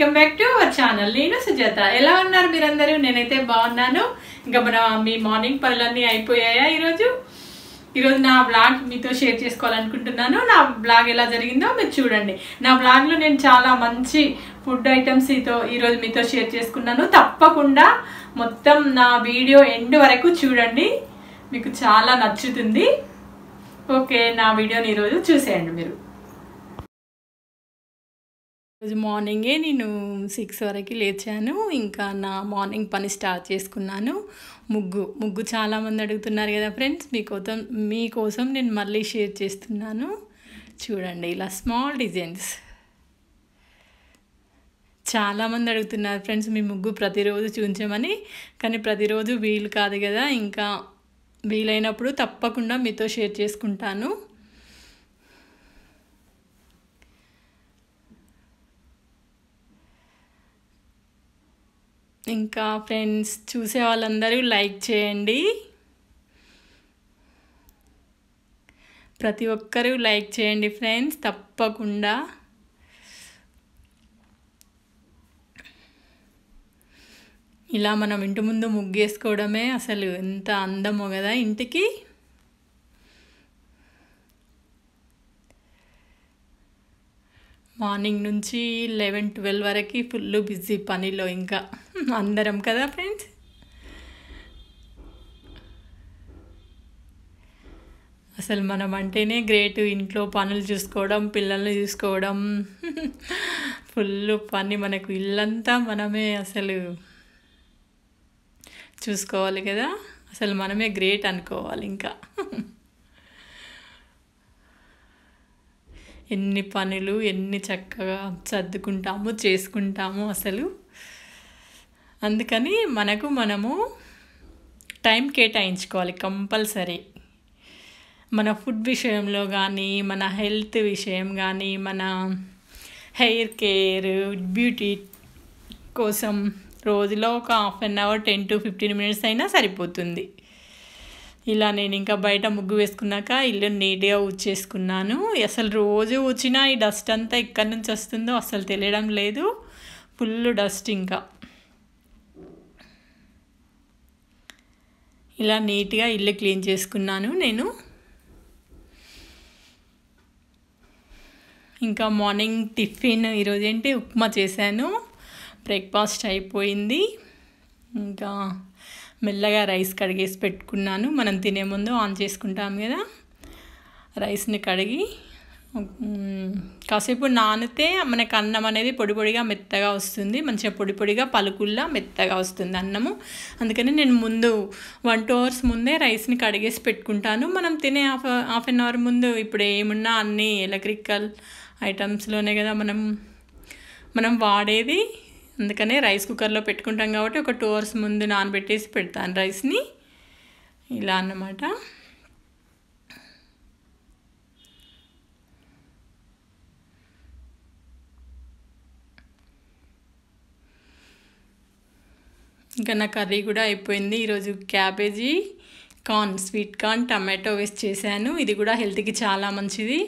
welcome back to our channel నేను సుజాత ఎలా ఉన్నారు మీరందరూ నేనైతే బాగున్నాను ఇంకా మన మీ మార్నింగ్ పనులన్నీ అయిపోయాయా ఈరోజు ఈరోజు నా బ్లాగ్ మీతో షేర్ చేసుకోవాలనుకుంటున్నాను నా బ్లాగ్ ఎలా జరిగిందో మీరు చూడండి నా బ్లాగ్లో నేను చాలా మంచి ఫుడ్ ఐటమ్స్ ఈతో ఈరోజు మీతో షేర్ చేసుకున్నాను తప్పకుండా మొత్తం నా వీడియో ఎండ్ వరకు చూడండి మీకు చాలా నచ్చుతుంది ఓకే నా వీడియోని ఈరోజు చూసేయండి మీరు రోజు మార్నింగే నేను సిక్స్ వరకు లేచాను ఇంకా నా మార్నింగ్ పని స్టార్ట్ చేసుకున్నాను ముగ్గు ముగ్గు చాలామంది అడుగుతున్నారు కదా ఫ్రెండ్స్ మీకోసం మీకోసం నేను మళ్ళీ షేర్ చేస్తున్నాను చూడండి ఇలా స్మాల్ డిజైన్స్ చాలామంది అడుగుతున్నారు ఫ్రెండ్స్ మీ ముగ్గు ప్రతిరోజు చూపించమని కానీ ప్రతిరోజు వీలు కాదు కదా ఇంకా వీలైనప్పుడు తప్పకుండా మీతో షేర్ చేసుకుంటాను ఇంకా ఫ్రెండ్స్ చూసే వాళ్ళందరూ లైక్ చేయండి ప్రతి ఒక్కరూ లైక్ చేయండి ఫ్రెండ్స్ తప్పకుండా ఇలా మనం ఇంటి ముందు ముగ్గేసుకోవడమే అసలు ఎంత అందమో కదా ఇంటికి మార్నింగ్ నుంచి లెవెన్ ట్వెల్వ్ వరకు ఫుల్ బిజీ పనిలో ఇంకా అందరం కదా ఫ్రెండ్స్ అసలు మనం అంటేనే గ్రేట్ ఇంట్లో పనులు చూసుకోవడం పిల్లల్ని చూసుకోవడం ఫుల్ పని మనకు ఇల్లంతా మనమే అసలు చూసుకోవాలి కదా అసలు మనమే గ్రేట్ అనుకోవాలి ఇంకా ఎన్ని పనులు ఎన్ని చక్కగా సర్దుకుంటాము చేసుకుంటాము అసలు అందుకని మనకు మనము టైం కేటాయించుకోవాలి కంపల్సరీ మన ఫుడ్ విషయంలో కానీ మన హెల్త్ విషయం కానీ మన హెయిర్ కేర్ బ్యూటీ కోసం రోజులో ఒక half an hour ten to fifteen minutes అయినా సరిపోతుంది ఇలా నేను ఇంకా బయట ముగ్గు వేసుకున్నాక ఇల్లు నీట్గా ఉచ్చేసుకున్నాను అసలు రోజు ఊడ్చిన ఈ డస్ట్ అంతా ఎక్కడి నుంచి వస్తుందో అసలు తెలియడం లేదు ఫుల్ డస్ట్ ఇంకా ఇలా నీట్గా ఇల్లు క్లీన్ చేసుకున్నాను నేను ఇంకా మార్నింగ్ టిఫిన్ ఈరోజు ఏంటి ఉప్మా చేశాను బ్రేక్ఫాస్ట్ అయిపోయింది ఇంకా మెల్లగా రైస్ కడిగేసి పెట్టుకున్నాను మనం తినే ముందు ఆన్ చేసుకుంటాం కదా రైస్ని కడిగి కాసేపు నానితే మనకు అన్నం అనేది పొడి పొడిగా మెత్తగా వస్తుంది మంచిగా పొడి పొడిగా పలుకుల్లా మెత్తగా వస్తుంది అన్నము అందుకని నేను ముందు వన్ టూ అవర్స్ ముందే రైస్ని కడిగేసి పెట్టుకుంటాను మనం తినే హాఫ్ హాఫ్ అన్ అవర్ ముందు ఇప్పుడు ఏమున్నా అన్నీ ఎలక్ట్రికల్ ఐటమ్స్లోనే కదా మనం మనం వాడేది అందుకనే రైస్ కుక్కర్లో పెట్టుకుంటాం కాబట్టి ఒక టూ అవర్స్ ముందు నానబెట్టేసి పెడతాను రైస్ని ఇలా అన్నమాట ఇంకా నా కర్రీ కూడా అయిపోయింది ఈరోజు cabbage corn sweet corn tomato వేసి చేశాను ఇది కూడా హెల్త్కి చాలా మంచిది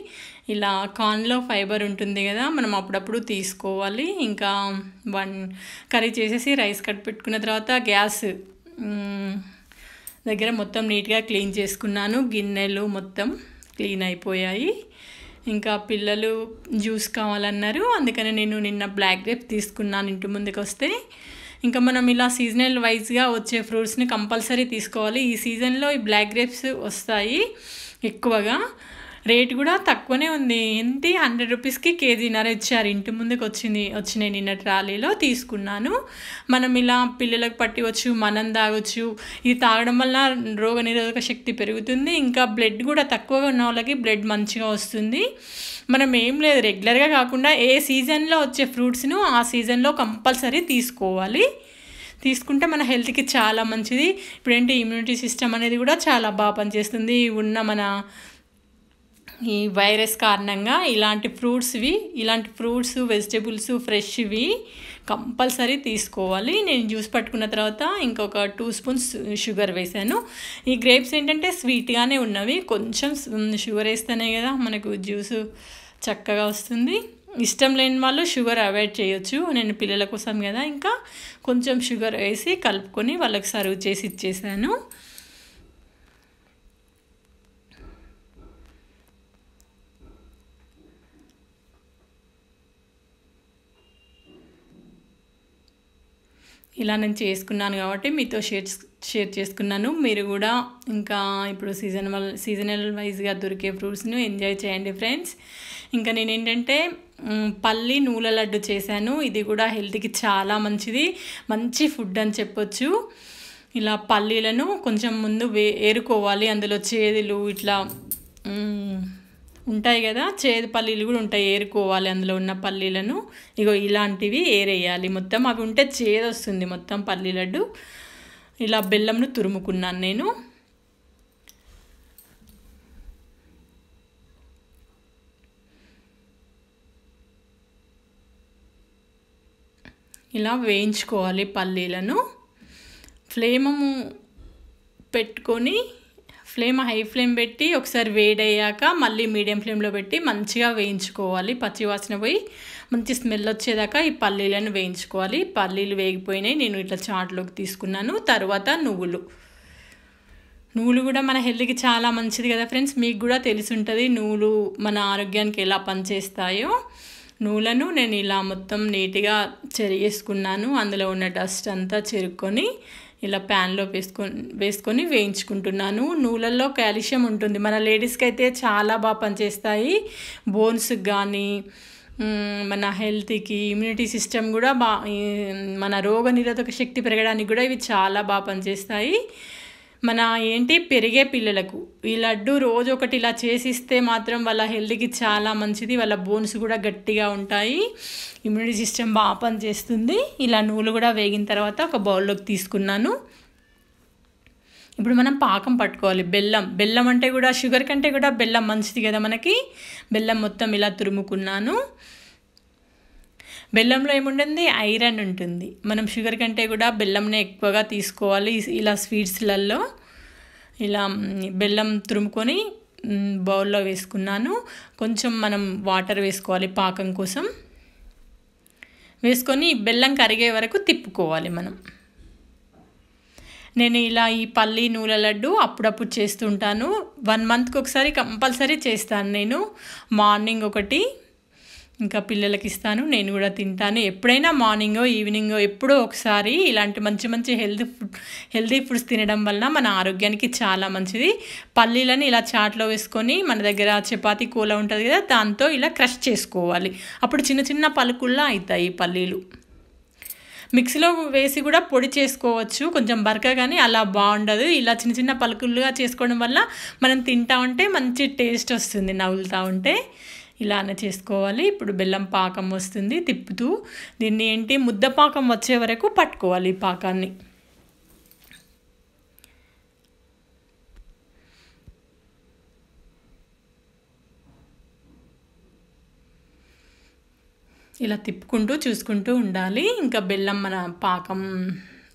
ఇలా కార్న్లో ఫైబర్ ఉంటుంది కదా మనం అప్పుడప్పుడు తీసుకోవాలి ఇంకా వన్ కర్రీ చేసేసి రైస్ కట్ పెట్టుకున్న తర్వాత గ్యాస్ దగ్గర మొత్తం నీట్గా క్లీన్ చేసుకున్నాను గిన్నెలు మొత్తం క్లీన్ అయిపోయాయి ఇంకా పిల్లలు జ్యూస్ కావాలన్నారు అందుకని నేను నిన్న బ్లాక్ గ్రేప్ తీసుకున్నాను ఇంటి ముందుకు వస్తే ఇంకా మనం ఇలా సీజనల్ వైజ్గా వచ్చే ఫ్రూట్స్ని కంపల్సరీ తీసుకోవాలి ఈ సీజన్లో ఈ బ్లాక్ గ్రేప్స్ వస్తాయి ఎక్కువగా రేట్ కూడా తక్కువనే ఉంది ఏంటి హండ్రెడ్ రూపీస్కి కేజీన్నర ఇచ్చారు ఇంటి ముందుకు వచ్చింది వచ్చినాయి నిన్న ట్రాలీలో తీసుకున్నాను మనం ఇలా పిల్లలకు పట్టివచ్చు మనం తాగొచ్చు ఇది తాగడం వల్ల రోగ నిరోధక శక్తి పెరుగుతుంది ఇంకా బ్లడ్ కూడా తక్కువగా ఉన్న వాళ్ళకి బ్లడ్ మంచిగా వస్తుంది మనం ఏం లేదు రెగ్యులర్గా కాకుండా ఏ సీజన్లో వచ్చే ఫ్రూట్స్ను ఆ సీజన్లో కంపల్సరీ తీసుకోవాలి తీసుకుంటే మన హెల్త్కి చాలా మంచిది ఇప్పుడేంటి ఇమ్యూనిటీ సిస్టమ్ అనేది కూడా చాలా బాగా పనిచేస్తుంది ఉన్న మన ఈ వైరస్ కారణంగా ఇలాంటి ఫ్రూట్స్వి ఇలాంటి ఫ్రూట్స్ వెజిటేబుల్స్ ఫ్రెష్వి కంపల్సరీ తీసుకోవాలి నేను జ్యూస్ పట్టుకున్న తర్వాత ఇంకొక టూ స్పూన్స్ షుగర్ వేశాను ఈ గ్రేప్స్ ఏంటంటే స్వీట్గానే ఉన్నవి కొంచెం షుగర్ వేస్తేనే కదా మనకు జ్యూస్ చక్కగా వస్తుంది ఇష్టం లేని వాళ్ళు షుగర్ అవాయిడ్ చేయొచ్చు నేను పిల్లల కోసం కదా ఇంకా కొంచెం షుగర్ వేసి కలుపుకొని వాళ్ళకి సర్వ్ చేసి ఇచ్చేసాను ఇలా నేను చేసుకున్నాను కాబట్టి మీతో షేర్ షేర్ చేసుకున్నాను మీరు కూడా ఇంకా ఇప్పుడు వల్ సీజనల్ వైజ్గా దొరికే ఫ్రూట్స్ను ఎంజాయ్ చేయండి ఫ్రెండ్స్ ఇంకా నేను ఏంటంటే పల్లి నూల లడ్డు చేశాను ఇది కూడా హెల్త్కి చాలా మంచిది మంచి ఫుడ్ అని చెప్పొచ్చు ఇలా పల్లీలను కొంచెం ముందు వే ఏరుకోవాలి అందులో చేదులు ఇట్లా ఉంటాయి కదా చేదు పల్లీలు కూడా ఉంటాయి ఏరుకోవాలి అందులో ఉన్న పల్లీలను ఇగో ఇలాంటివి ఏరేయాలి మొత్తం అవి ఉంటే చేదు వస్తుంది మొత్తం పల్లీ లడ్డు ఇలా బెల్లంను తురుముకున్నాను నేను ఇలా వేయించుకోవాలి పల్లీలను ఫ్లేమము పెట్టుకొని ఫ్లేమ్ హై ఫ్లేమ్ పెట్టి ఒకసారి వేడయ్యాక మళ్ళీ మీడియం ఫ్లేమ్లో పెట్టి మంచిగా వేయించుకోవాలి పచ్చి వాసన పోయి మంచి స్మెల్ వచ్చేదాకా ఈ పల్లీలను వేయించుకోవాలి పల్లీలు వేగిపోయినాయి నేను ఇట్లా చాట్లోకి తీసుకున్నాను తర్వాత నువ్వులు నువ్వులు కూడా మన హెల్త్కి చాలా మంచిది కదా ఫ్రెండ్స్ మీకు కూడా ఉంటుంది నువ్వులు మన ఆరోగ్యానికి ఎలా పనిచేస్తాయో నూలను నేను ఇలా మొత్తం నీట్గా చెరిగేసుకున్నాను అందులో ఉన్న డస్ట్ అంతా చెరుక్కొని ఇలా ప్యాన్లో వేసుకొని వేసుకొని వేయించుకుంటున్నాను నూలల్లో కాల్షియం ఉంటుంది మన లేడీస్కి అయితే చాలా బాగా పనిచేస్తాయి బోన్స్కి కానీ మన హెల్త్కి ఇమ్యూనిటీ సిస్టమ్ కూడా బా మన రోగ నిరోధక శక్తి పెరగడానికి కూడా ఇవి చాలా బాగా పనిచేస్తాయి మన ఏంటి పెరిగే పిల్లలకు ఈ లడ్డు రోజు ఒకటి ఇలా చేసిస్తే మాత్రం వాళ్ళ హెల్త్కి చాలా మంచిది వాళ్ళ బోన్స్ కూడా గట్టిగా ఉంటాయి ఇమ్యూనిటీ సిస్టమ్ బాగా పనిచేస్తుంది ఇలా నూలు కూడా వేగిన తర్వాత ఒక బౌల్లోకి తీసుకున్నాను ఇప్పుడు మనం పాకం పట్టుకోవాలి బెల్లం బెల్లం అంటే కూడా షుగర్ కంటే కూడా బెల్లం మంచిది కదా మనకి బెల్లం మొత్తం ఇలా తురుముకున్నాను బెల్లంలో ఏముంటుంది ఐరన్ ఉంటుంది మనం షుగర్ కంటే కూడా బెల్లంనే ఎక్కువగా తీసుకోవాలి ఇలా స్వీట్స్లలో ఇలా బెల్లం తురుముకొని బౌల్లో వేసుకున్నాను కొంచెం మనం వాటర్ వేసుకోవాలి పాకం కోసం వేసుకొని బెల్లం కరిగే వరకు తిప్పుకోవాలి మనం నేను ఇలా ఈ పల్లి నూల లడ్డు అప్పుడప్పుడు చేస్తుంటాను వన్ మంత్కి ఒకసారి కంపల్సరీ చేస్తాను నేను మార్నింగ్ ఒకటి ఇంకా పిల్లలకి ఇస్తాను నేను కూడా తింటాను ఎప్పుడైనా మార్నింగో ఈవినింగో ఎప్పుడో ఒకసారి ఇలాంటి మంచి మంచి హెల్తీ ఫుడ్ హెల్తీ ఫుడ్స్ తినడం వలన మన ఆరోగ్యానికి చాలా మంచిది పల్లీలను ఇలా చాట్లో వేసుకొని మన దగ్గర చపాతీ కూల ఉంటుంది కదా దాంతో ఇలా క్రష్ చేసుకోవాలి అప్పుడు చిన్న చిన్న పలుకుల్లా అవుతాయి పల్లీలు మిక్సీలో వేసి కూడా పొడి చేసుకోవచ్చు కొంచెం కానీ అలా బాగుండదు ఇలా చిన్న చిన్న పలుకులుగా చేసుకోవడం వల్ల మనం తింటా ఉంటే మంచి టేస్ట్ వస్తుంది నవ్వులుతూ ఉంటే ఇలానే చేసుకోవాలి ఇప్పుడు బెల్లం పాకం వస్తుంది తిప్పుతూ దీన్ని ఏంటి ముద్ద పాకం వచ్చే వరకు పట్టుకోవాలి ఈ పాకాన్ని ఇలా తిప్పుకుంటూ చూసుకుంటూ ఉండాలి ఇంకా బెల్లం మన పాకం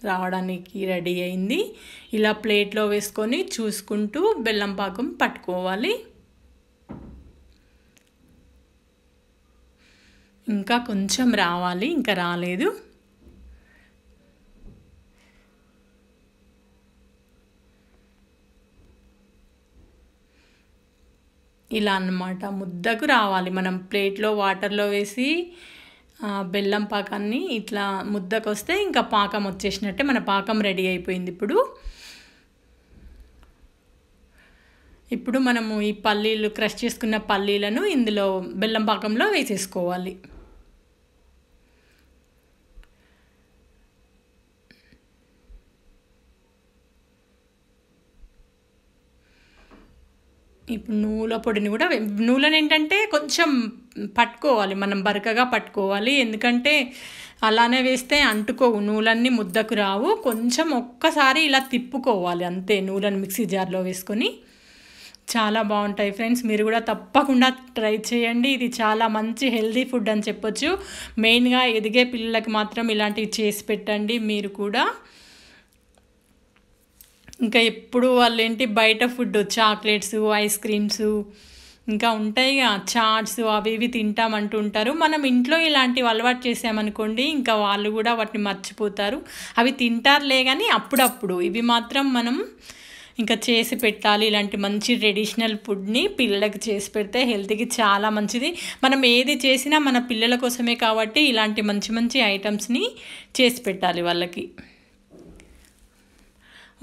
రావడానికి రెడీ అయింది ఇలా ప్లేట్లో వేసుకొని చూసుకుంటూ బెల్లం పాకం పట్టుకోవాలి ఇంకా కొంచెం రావాలి ఇంకా రాలేదు ఇలా అన్నమాట ముద్దకు రావాలి మనం ప్లేట్లో వాటర్లో వేసి బెల్లం పాకాన్ని ఇట్లా ముద్దకు వస్తే ఇంకా పాకం వచ్చేసినట్టే మన పాకం రెడీ అయిపోయింది ఇప్పుడు ఇప్పుడు మనము ఈ పల్లీలు క్రష్ చేసుకున్న పల్లీలను ఇందులో బెల్లం పాకంలో వేసేసుకోవాలి ఇప్పుడు నూల పొడిని కూడా నూలను ఏంటంటే కొంచెం పట్టుకోవాలి మనం బరకగా పట్టుకోవాలి ఎందుకంటే అలానే వేస్తే అంటుకోవు నూలన్నీ ముద్దకు రావు కొంచెం ఒక్కసారి ఇలా తిప్పుకోవాలి అంతే నూలను మిక్సీ జార్లో వేసుకొని చాలా బాగుంటాయి ఫ్రెండ్స్ మీరు కూడా తప్పకుండా ట్రై చేయండి ఇది చాలా మంచి హెల్దీ ఫుడ్ అని చెప్పొచ్చు మెయిన్గా ఎదిగే పిల్లలకి మాత్రం ఇలాంటివి చేసి పెట్టండి మీరు కూడా ఇంకా ఎప్పుడు వాళ్ళు ఏంటి బయట ఫుడ్ చాక్లెట్స్ ఐస్ క్రీమ్స్ ఇంకా ఉంటాయి చాట్స్ అవి ఇవి ఉంటారు మనం ఇంట్లో ఇలాంటివి అలవాటు చేసామనుకోండి ఇంకా వాళ్ళు కూడా వాటిని మర్చిపోతారు అవి తింటారులే కానీ అప్పుడప్పుడు ఇవి మాత్రం మనం ఇంకా చేసి పెట్టాలి ఇలాంటి మంచి ట్రెడిషనల్ ఫుడ్ని పిల్లలకు చేసి పెడితే హెల్త్కి చాలా మంచిది మనం ఏది చేసినా మన పిల్లల కోసమే కాబట్టి ఇలాంటి మంచి మంచి ఐటమ్స్ని చేసి పెట్టాలి వాళ్ళకి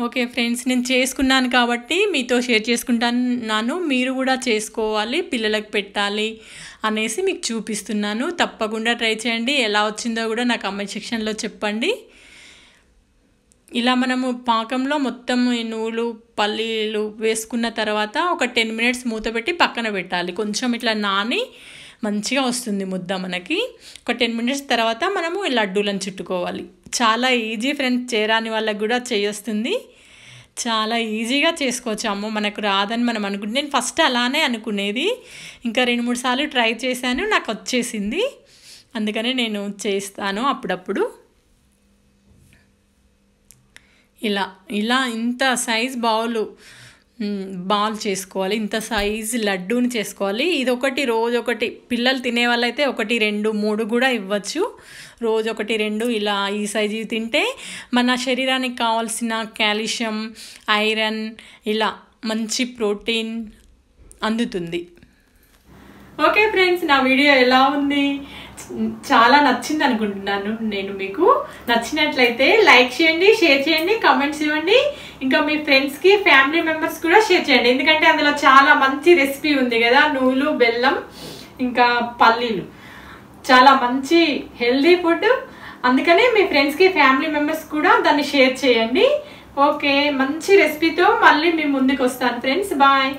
ఓకే ఫ్రెండ్స్ నేను చేసుకున్నాను కాబట్టి మీతో షేర్ చేసుకుంటున్నాను మీరు కూడా చేసుకోవాలి పిల్లలకు పెట్టాలి అనేసి మీకు చూపిస్తున్నాను తప్పకుండా ట్రై చేయండి ఎలా వచ్చిందో కూడా నాకు కమెంట్ సెక్షన్లో చెప్పండి ఇలా మనము పాకంలో మొత్తం నువ్వులు పల్లీలు వేసుకున్న తర్వాత ఒక టెన్ మినిట్స్ మూత పెట్టి పక్కన పెట్టాలి కొంచెం ఇట్లా నాని మంచిగా వస్తుంది ముద్ద మనకి ఒక టెన్ మినిట్స్ తర్వాత మనము లడ్డూలను చుట్టుకోవాలి చాలా ఈజీ ఫ్రెండ్స్ చేరాని వాళ్ళకి కూడా చేయొస్తుంది చాలా ఈజీగా చేసుకోవచ్చు అమ్మో మనకు రాదని మనం అనుకుంటే నేను ఫస్ట్ అలానే అనుకునేది ఇంకా రెండు మూడు సార్లు ట్రై చేశాను నాకు వచ్చేసింది అందుకని నేను చేస్తాను అప్పుడప్పుడు ఇలా ఇలా ఇంత సైజ్ బౌలు బాల్ చేసుకోవాలి ఇంత సైజు లడ్డూని చేసుకోవాలి ఇది ఒకటి రోజు ఒకటి పిల్లలు తినే వాళ్ళైతే ఒకటి రెండు మూడు కూడా ఇవ్వచ్చు రోజు ఒకటి రెండు ఇలా ఈ సైజు తింటే మన శరీరానికి కావాల్సిన కాల్షియం ఐరన్ ఇలా మంచి ప్రోటీన్ అందుతుంది ఓకే ఫ్రెండ్స్ నా వీడియో ఎలా ఉంది చాలా నచ్చింది అనుకుంటున్నాను నేను మీకు నచ్చినట్లయితే లైక్ చేయండి షేర్ చేయండి కమెంట్స్ ఇవ్వండి ఇంకా మీ ఫ్రెండ్స్కి ఫ్యామిలీ మెంబర్స్ కూడా షేర్ చేయండి ఎందుకంటే అందులో చాలా మంచి రెసిపీ ఉంది కదా నూలు బెల్లం ఇంకా పల్లీలు చాలా మంచి హెల్దీ ఫుడ్ అందుకనే మీ ఫ్రెండ్స్కి ఫ్యామిలీ మెంబర్స్ కూడా దాన్ని షేర్ చేయండి ఓకే మంచి రెసిపీతో మళ్ళీ మీ ముందుకు వస్తాను ఫ్రెండ్స్ బాయ్